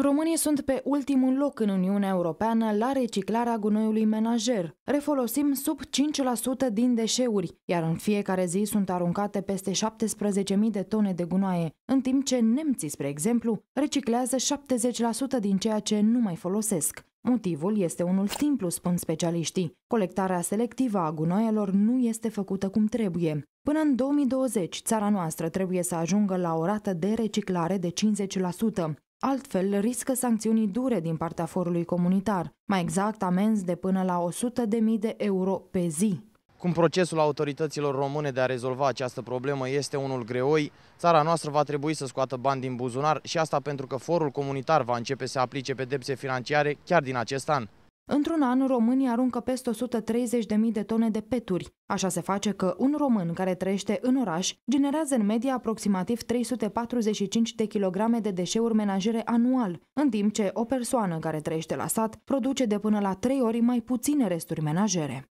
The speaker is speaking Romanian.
Românii sunt pe ultimul loc în Uniunea Europeană la reciclarea gunoiului menajer. Refolosim sub 5% din deșeuri, iar în fiecare zi sunt aruncate peste 17.000 de tone de gunoaie, în timp ce nemții, spre exemplu, reciclează 70% din ceea ce nu mai folosesc. Motivul este unul simplu, spun specialiștii. Colectarea selectivă a gunoielor nu este făcută cum trebuie. Până în 2020, țara noastră trebuie să ajungă la o rată de reciclare de 50%. Altfel, riscă sancțiuni dure din partea forului comunitar, mai exact amenzi de până la 100.000 de euro pe zi. Cum procesul autorităților române de a rezolva această problemă este unul greoi, țara noastră va trebui să scoată bani din buzunar și asta pentru că forul comunitar va începe să aplice pedepse financiare chiar din acest an. Într-un an, românii aruncă peste 130.000 de tone de peturi. Așa se face că un român care trăiește în oraș generează în medie aproximativ 345 de kilograme de deșeuri menajere anual, în timp ce o persoană care trăiește la sat produce de până la 3 ori mai puține resturi menajere.